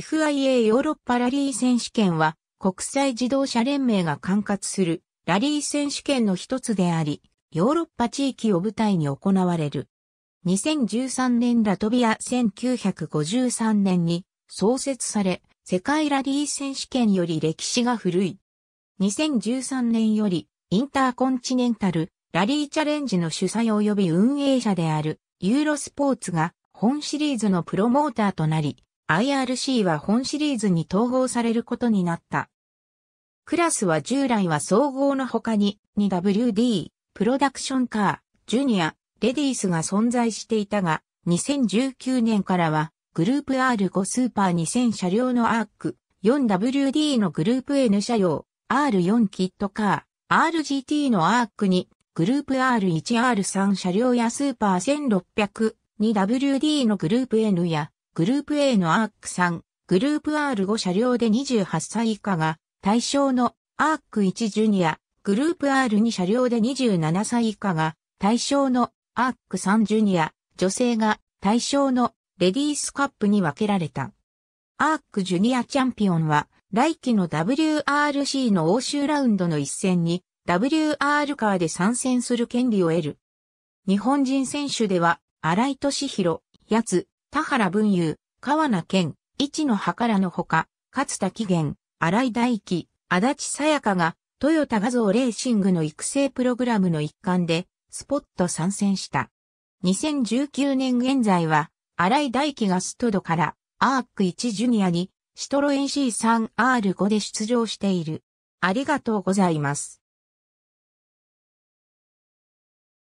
FIA ヨーロッパラリー選手権は国際自動車連盟が管轄するラリー選手権の一つであり、ヨーロッパ地域を舞台に行われる。2013年ラトビア1953年に創設され、世界ラリー選手権より歴史が古い。2013年よりインターコンチネンタルラリーチャレンジの主催及び運営者であるユーロスポーツが本シリーズのプロモーターとなり、IRC は本シリーズに統合されることになった。クラスは従来は総合の他に 2WD、プロダクションカー、ジュニア、レディースが存在していたが、2019年からはグループ R5 スーパー2000車両のアーク、4WD のグループ N 車両、R4 キットカー、RGT のアークにグループ R1R3 車両やスーパー1600、2WD のグループ N やグループ A のアーク3、グループ R5 車両で28歳以下が対象のアーク1ジュニア、グループ R2 車両で27歳以下が対象のアーク3ジュニア、女性が対象のレディースカップに分けられた。アークジュニアチャンピオンは来季の WRC の欧州ラウンドの一戦に WR カーで参戦する権利を得る。日本人選手では、荒井俊弘、やつ、田原文雄、川名健、一のはからのほか、勝田紀元、荒井大輝、足立さやかが、トヨタ画像レーシングの育成プログラムの一環で、スポット参戦した。2019年現在は、荒井大輝がストドから、アーク1ジュニアに、シトロエン C3R5 で出場している。ありがとうございます。